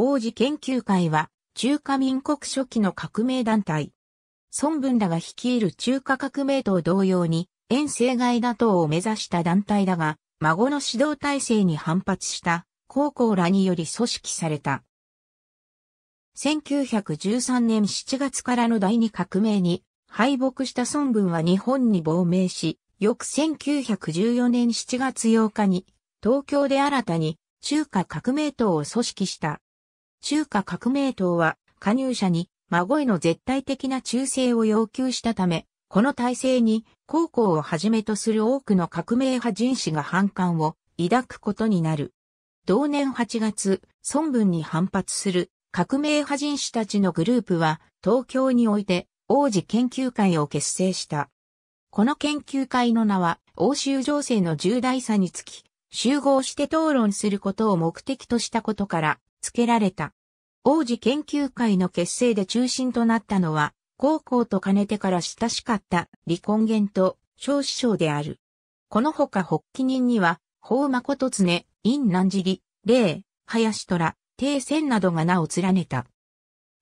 王子研究会は、中華民国初期の革命団体。孫文らが率いる中華革命党同様に、遠征外打倒を目指した団体だが、孫の指導体制に反発した高校らにより組織された。1913年7月からの第二革命に敗北した孫文は日本に亡命し、翌1914年7月8日に東京で新たに中華革命党を組織した。中華革命党は加入者に孫への絶対的な忠誠を要求したため、この体制に高校をはじめとする多くの革命派人士が反感を抱くことになる。同年8月、孫文に反発する革命派人士たちのグループは東京において王子研究会を結成した。この研究会の名は欧州情勢の重大さにつき集合して討論することを目的としたことから付けられた。王子研究会の結成で中心となったのは、高校と兼ねてから親しかった離婚源と小師匠である。このほか発起人には、法誠常、陰南尻、霊、林虎、帝仙などが名を連ねた。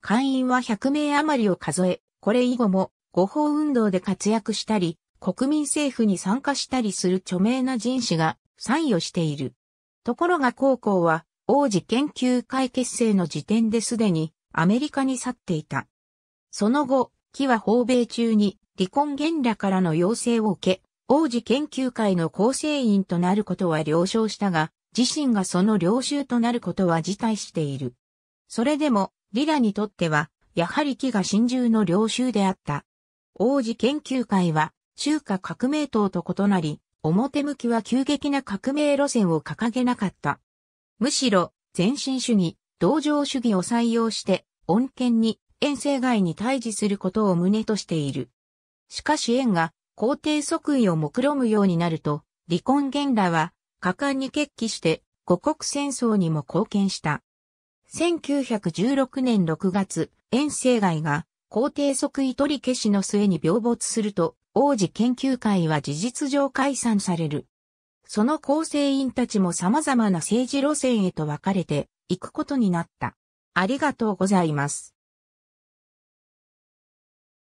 会員は100名余りを数え、これ以後も五法運動で活躍したり、国民政府に参加したりする著名な人士が参与している。ところが高校は王子研究会結成の時点ですでにアメリカに去っていた。その後、木は訪米中に離婚原らからの要請を受け、王子研究会の構成員となることは了承したが、自身がその領収となることは辞退している。それでも、リラにとっては、やはり木が真珠の領収であった。王子研究会は、中華革命党と異なり、表向きは急激な革命路線を掲げなかった。むしろ、前進主義、同情主義を採用して、恩恵に、遠征外に対峙することを旨としている。しかし縁が皇帝即位を目論むようになると、離婚元らは果敢に決起して五国戦争にも貢献した。1916年6月、遠征外が皇帝即位取り消しの末に病没すると、王子研究会は事実上解散される。その構成員たちも様々な政治路線へと分かれていくことになった。ありがとうございます。